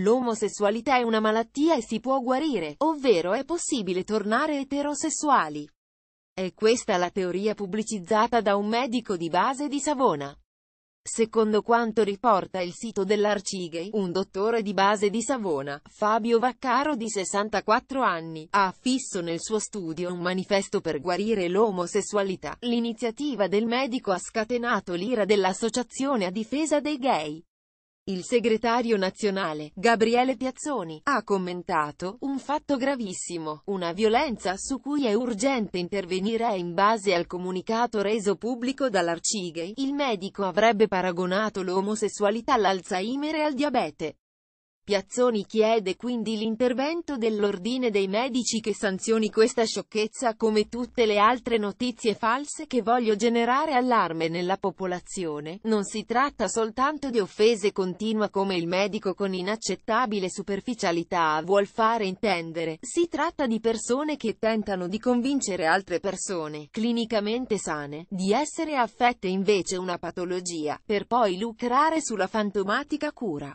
L'omosessualità è una malattia e si può guarire, ovvero è possibile tornare eterosessuali. È questa la teoria pubblicizzata da un medico di base di Savona. Secondo quanto riporta il sito dell'Arcigay, un dottore di base di Savona, Fabio Vaccaro di 64 anni, ha affisso nel suo studio un manifesto per guarire l'omosessualità. L'iniziativa del medico ha scatenato l'ira dell'Associazione a difesa dei gay. Il segretario nazionale, Gabriele Piazzoni, ha commentato, un fatto gravissimo, una violenza su cui è urgente intervenire in base al comunicato reso pubblico dall'Arcigay, il medico avrebbe paragonato l'omosessualità all'Alzheimer e al diabete. Piazzoni chiede quindi l'intervento dell'Ordine dei Medici che sanzioni questa sciocchezza come tutte le altre notizie false che voglio generare allarme nella popolazione. Non si tratta soltanto di offese continua come il medico con inaccettabile superficialità vuol fare intendere. Si tratta di persone che tentano di convincere altre persone, clinicamente sane, di essere affette invece una patologia, per poi lucrare sulla fantomatica cura.